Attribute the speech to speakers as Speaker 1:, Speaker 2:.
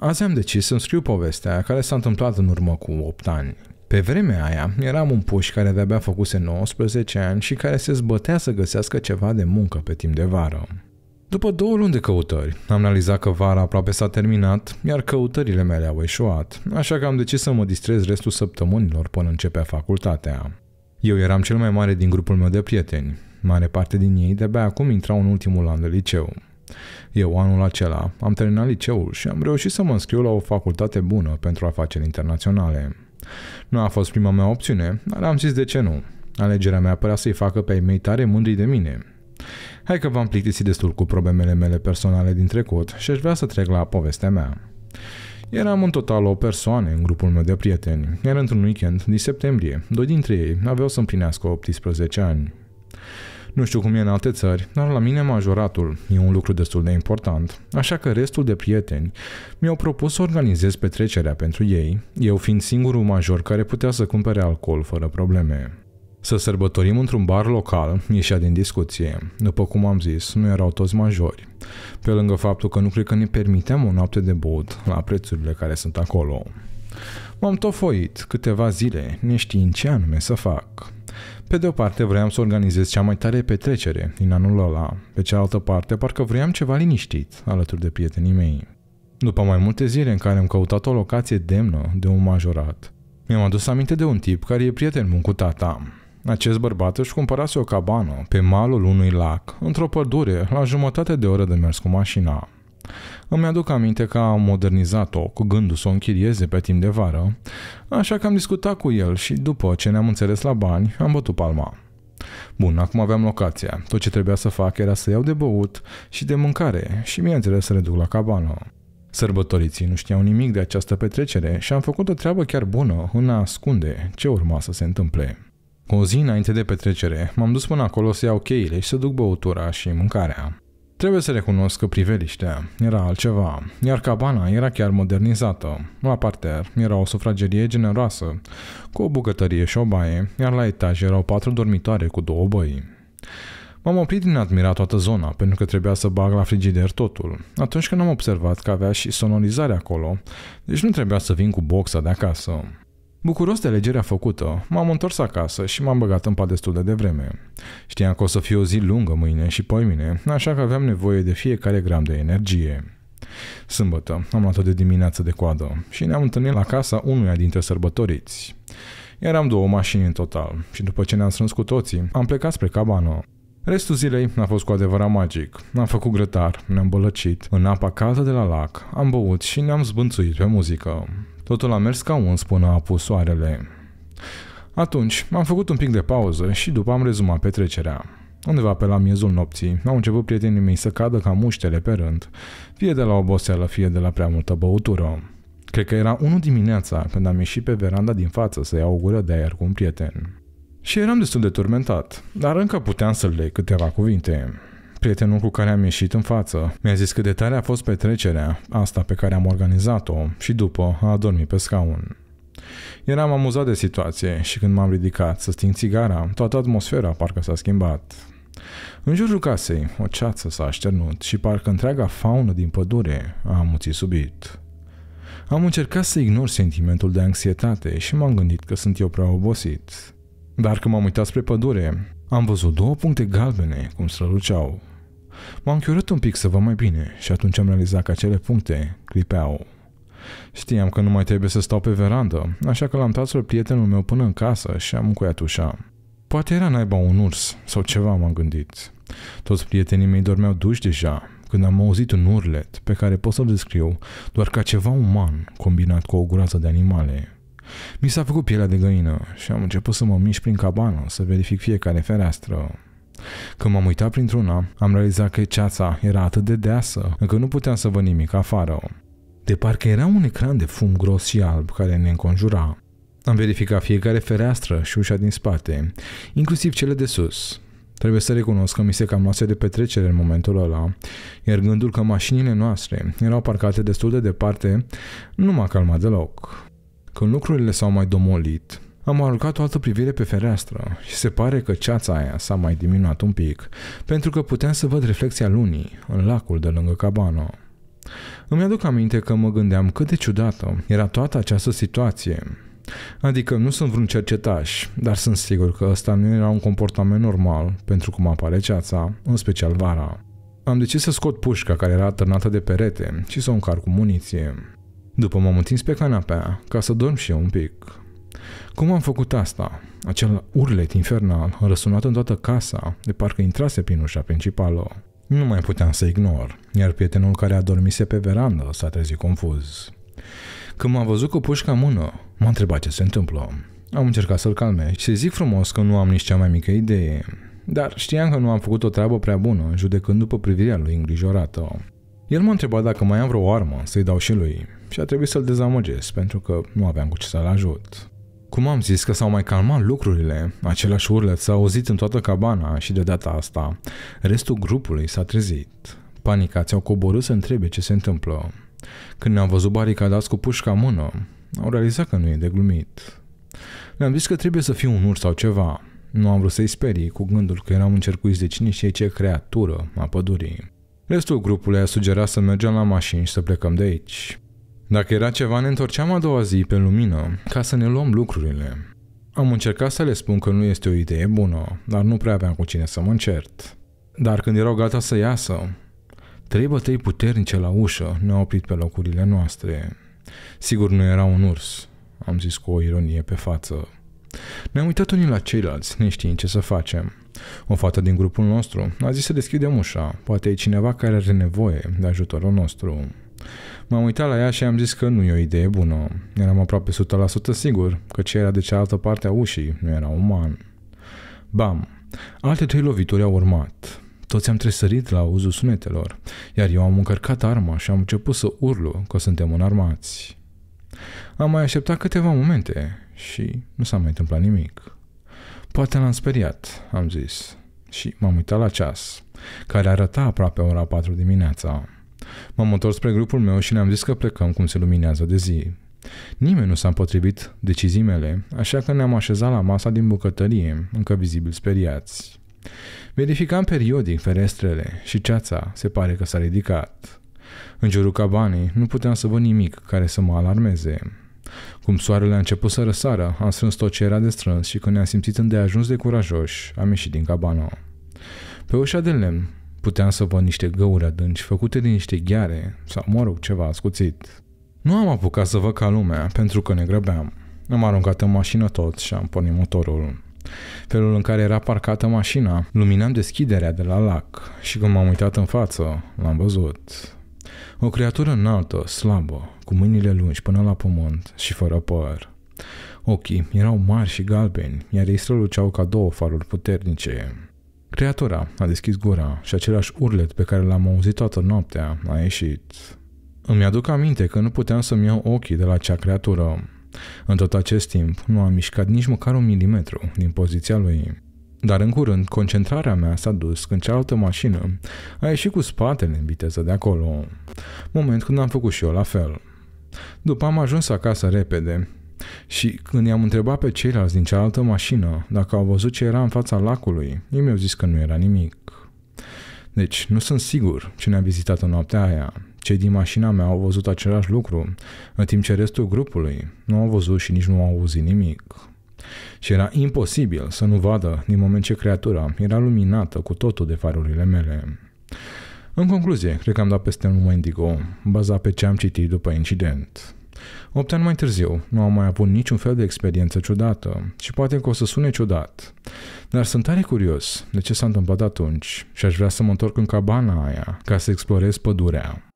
Speaker 1: Azi am decis să-mi scriu povestea care s-a întâmplat în urmă cu 8 ani. Pe vremea aia, eram un puș care de-abia făcuse 19 ani și care se zbătea să găsească ceva de muncă pe timp de vară. După două luni de căutări, am analizat că vara aproape s-a terminat, iar căutările mele au eșuat, așa că am decis să mă distrez restul săptămânilor până începea facultatea. Eu eram cel mai mare din grupul meu de prieteni. Mare parte din ei de-abia acum intrau în ultimul an de liceu. Eu, anul acela, am terminat liceul și am reușit să mă înscriu la o facultate bună pentru afaceri internaționale. Nu a fost prima mea opțiune, dar am zis de ce nu. Alegerea mea părea să-i facă pe ei mei tare mândri de mine. Hai că v-am plictisit destul cu problemele mele personale din trecut și aș vrea să trec la povestea mea. Eram în total o persoană în grupul meu de prieteni, iar într-un weekend din septembrie, doi dintre ei aveau să împlinească 18 ani. Nu știu cum e în alte țări, dar la mine majoratul e un lucru destul de important, așa că restul de prieteni mi-au propus să organizez petrecerea pentru ei, eu fiind singurul major care putea să cumpere alcool fără probleme. Să sărbătorim într-un bar local ieșea din discuție. După cum am zis, nu erau toți majori. Pe lângă faptul că nu cred că ne permiteam o noapte de băut la prețurile care sunt acolo. M-am tofoit câteva zile, neștiind ce anume să fac. Pe de o parte vroiam să organizez cea mai tare petrecere din anul ăla, pe cealaltă parte parcă vroiam ceva liniștit alături de prietenii mei. După mai multe zile în care am căutat o locație demnă de un majorat, mi-am adus aminte de un tip care e prieten bun cu tata. Acest bărbat își cumpărase o cabană pe malul unui lac, într-o pădure, la jumătate de oră de mers cu mașina. Îmi aduc aminte că am modernizat-o cu gândul să o închirieze pe timp de vară, așa că am discutat cu el și după ce ne-am înțeles la bani, am bătut palma. Bun, acum aveam locația. Tot ce trebuia să fac era să iau de băut și de mâncare și bineînțeles să le duc la cabană. Sărbătoriții nu știau nimic de această petrecere și am făcut o treabă chiar bună în a ascunde ce urma să se întâmple. Cu o zi înainte de petrecere, m-am dus până acolo să iau cheile și să duc băutura și mâncarea. Trebuie să recunosc că priveliștea era altceva, iar cabana era chiar modernizată. La parter era o sufragerie generoasă, cu o bucătărie și o baie, iar la etaj erau patru dormitoare cu două băi. M-am oprit din admirat toată zona, pentru că trebuia să bag la frigider totul. Atunci când am observat că avea și sonorizare acolo, deci nu trebuia să vin cu boxa de acasă. Bucuros de alegerea făcută, m-am întors acasă și m-am băgat în pat destul de devreme. Știam că o să fie o zi lungă mâine și poimine, așa că aveam nevoie de fiecare gram de energie. Sâmbătă, am luat-o de dimineață de coadă și ne-am întâlnit la casa unuia dintre sărbătoriți. Eram două mașini în total și după ce ne-am strâns cu toții, am plecat spre cabană. Restul zilei a fost cu adevărat magic. Am făcut grătar, ne-am bălăcit în apa caldă de la lac, am băut și ne-am zbânțuit pe muzică. Totul a mers ca uns până a apus soarele. Atunci, am făcut un pic de pauză și după am rezumat petrecerea. Undeva pe la miezul nopții, au început prietenii mei să cadă ca muștele pe rând, fie de la oboseală, fie de la prea multă băutură. Cred că era 1 dimineața când am ieșit pe veranda din față să iau o gură de aer cu un prieten. Și eram destul de turmentat, dar încă puteam să le câteva cuvinte. Prietenul cu care am ieșit în față mi-a zis că de tare a fost petrecerea, asta pe care am organizat-o, și după a adormit pe scaun. Eram amuzat de situație și când m-am ridicat să sting țigara, toată atmosfera parcă s-a schimbat. În jurul casei, o ceață s-a așternut și parcă întreaga faună din pădure a amuțit subit. Am încercat să ignor sentimentul de anxietate și m-am gândit că sunt eu prea obosit. Dar când m-am uitat spre pădure, am văzut două puncte galbene cum străluceau. M-am chiorât un pic să vă mai bine și atunci am realizat că acele puncte clipeau. Știam că nu mai trebuie să stau pe verandă, așa că l-am tras pe prietenul meu până în casă și am încuiat ușa. Poate era naiba un urs sau ceva, m-am gândit. Toți prietenii mei dormeau duși deja, când am auzit un urlet pe care pot să-l descriu doar ca ceva uman combinat cu o groază de animale. Mi s-a făcut pielea de găină și am început să mă mișc prin cabană să verific fiecare fereastră. Când m-am uitat printr-una, am realizat că ceața era atât de deasă, încât nu puteam să văd nimic afară. De parcă era un ecran de fum gros și alb care ne înconjura. Am verificat fiecare fereastră și ușa din spate, inclusiv cele de sus. Trebuie să recunosc că mi se cam luase de petrecere în momentul ăla, iar gândul că mașinile noastre erau parcate destul de departe nu m-a calmat deloc. Când lucrurile s-au mai domolit, am aruncat o altă privire pe fereastră și se pare că ceața aia s-a mai diminuat un pic, pentru că puteam să văd reflexia lunii în lacul de lângă cabană. Îmi aduc aminte că mă gândeam cât de ciudată era toată această situație. Adică nu sunt vreun cercetaș, dar sunt sigur că ăsta nu era un comportament normal pentru cum apare ceața, în special vara. Am decis să scot pușca care era atârnată de perete și să o încarc cu muniție. După m-am întins pe canapea ca să dorm și eu un pic. Cum am făcut asta? Acel urlet infernal a răsunat în toată casa, de parcă intrase prin ușa principală. Nu mai puteam să ignor, iar prietenul care adormise pe verandă s-a trezit confuz. Când m-a văzut cu pușca în mână, m-a întrebat ce se întâmplă. Am încercat să-l calme și să zic frumos că nu am nici cea mai mică idee, dar știam că nu am făcut o treabă prea bună, judecând după privirea lui îngrijorată. El m-a întrebat dacă mai am vreo armă să-i dau și lui și a trebuit să-l dezamăgesc pentru că nu aveam cu ce să-l ajut. Cum am zis că s-au mai calmat lucrurile, același urlet s-a auzit în toată cabana și de data asta, restul grupului s-a trezit. Panicați au coborât să întrebe ce se întâmplă. Când ne am văzut baricadați cu pușca în mână, au realizat că nu e de glumit. Le-am zis că trebuie să fie un urs sau ceva. Nu am vrut să-i sperii cu gândul că eram încercuiți de cine știe ce creatură a pădurii. Restul grupului a sugerat să mergem la mașini și să plecăm de aici. Dacă era ceva, ne întorceam a doua zi pe lumină ca să ne luăm lucrurile. Am încercat să le spun că nu este o idee bună, dar nu prea aveam cu cine să mă încert. Dar când erau gata să iasă, trei bătăi puternice la ușă ne-au oprit pe locurile noastre. Sigur nu era un urs, am zis cu o ironie pe față. Ne-am uitat unii la ceilalți, neștiind ce să facem. O fată din grupul nostru a zis să deschidem ușa, poate e cineva care are nevoie de ajutorul nostru. M-am uitat la ea și am zis că nu e o idee bună. Eram aproape 100% sigur că ce era de cealaltă parte a ușii nu era uman. Bam! Alte trei lovituri au urmat. Toți am tresărit la auzul sunetelor, iar eu am încărcat arma și am început să urlu că suntem înarmați. Am mai așteptat câteva momente și nu s-a mai întâmplat nimic. Poate l-am speriat, am zis, și m-am uitat la ceas, care arăta aproape ora 4 dimineața. M-am întors spre grupul meu și ne-am zis că plecăm cum se luminează de zi. Nimeni nu s-a împotrivit decizii mele, așa că ne-am așezat la masa din bucătărie, încă vizibil speriați. Verificam periodic ferestrele și ceața se pare că s-a ridicat. În jurul cabanei nu puteam să văd nimic care să mă alarmeze. Cum soarele a început să răsară, am strâns tot ce era de strâns și când ne-am simțit îndeajuns de curajoși, am ieșit din cabană. Pe ușa de lemn Puteam să văd niște găuri adânci făcute din niște gheare sau, mă rog, ceva ascuțit. Nu am apucat să văd ca lumea, pentru că ne grăbeam. Am aruncat în mașină tot și am pornit motorul. Felul în care era parcată mașina, luminam deschiderea de la lac și când m-am uitat în față, l-am văzut. O creatură înaltă, slabă, cu mâinile lungi până la pământ și fără păr. Ochii erau mari și galbeni, iar ei străluceau ca două faruri puternice. Creatura a deschis gura și același urlet pe care l-am auzit toată noaptea a ieșit. Îmi aduc aminte că nu puteam să-mi iau ochii de la acea creatură. În tot acest timp, nu am mișcat nici măcar un milimetru din poziția lui. Dar în curând, concentrarea mea s-a dus când cealaltă mașină a ieșit cu spatele în viteză de acolo, moment când am făcut și eu la fel. După am ajuns acasă repede, și când i-am întrebat pe ceilalți din cealaltă mașină dacă au văzut ce era în fața lacului, ei mi-au zis că nu era nimic. Deci, nu sunt sigur cine a vizitat în noaptea aia. Cei din mașina mea au văzut același lucru, în timp ce restul grupului nu au văzut și nici nu au auzit nimic. Și era imposibil să nu vadă din moment ce creatura era luminată cu totul de farurile mele. În concluzie, cred că am dat peste un Wendigo, bazat pe ce am citit după incident. Opt ani mai târziu, nu am mai avut niciun fel de experiență ciudată și poate că o să sune ciudat, dar sunt tare curios de ce s-a întâmplat atunci și aș vrea să mă întorc în cabana aia ca să explorez pădurea.